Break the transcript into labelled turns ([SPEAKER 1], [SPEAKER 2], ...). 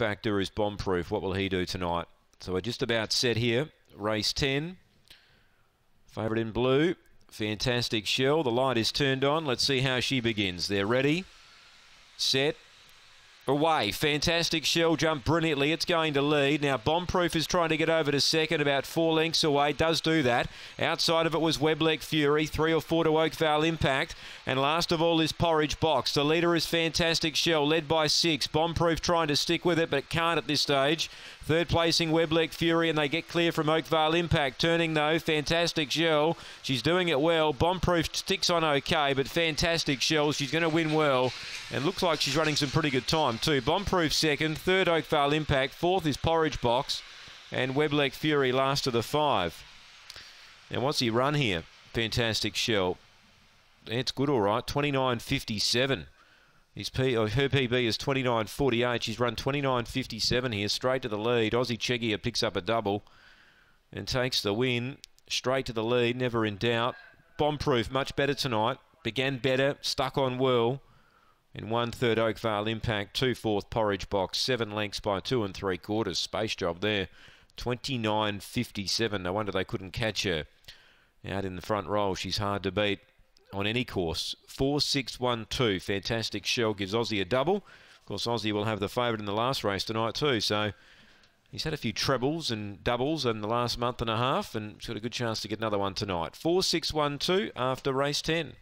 [SPEAKER 1] Factor is bombproof. What will he do tonight? So we're just about set here. Race 10. Favourite in blue. Fantastic shell. The light is turned on. Let's see how she begins. They're ready, set, away. Fantastic shell jump brilliantly. It's going to lead. Now, Bombproof is trying to get over to second, about four lengths away. Does do that. Outside of it was Weblek Fury, three or four to Oakvale Impact. And last of all is Porridge Box. The leader is Fantastic Shell, led by six. Bombproof trying to stick with it, but can't at this stage. Third placing Weblek Fury, and they get clear from Oakvale Impact. Turning though, Fantastic Shell. She's doing it well. Bombproof sticks on okay, but Fantastic Shell, she's going to win well. And looks like she's running some pretty good time two. Bombproof second, third Oakvale Impact, fourth is Porridge Box, and Weblek Fury last of the five. Now, what's he run here? Fantastic shell. It's good, all right. 29.57. His P, oh, her PB is 29.48. She's run 29.57 here, straight to the lead. Aussie Chegia picks up a double and takes the win. Straight to the lead, never in doubt. Bombproof, much better tonight. Began better, stuck on well. In one third Oakvale Impact, two fourth Porridge Box, seven lengths by two and three quarters. Space job there. 29.57. No wonder they couldn't catch her. Out in the front row, she's hard to beat on any course. 4.612. Fantastic shell gives Aussie a double. Of course, Aussie will have the favourite in the last race tonight too. So he's had a few trebles and doubles in the last month and a half, and he's got a good chance to get another one tonight. 4.612 after race 10.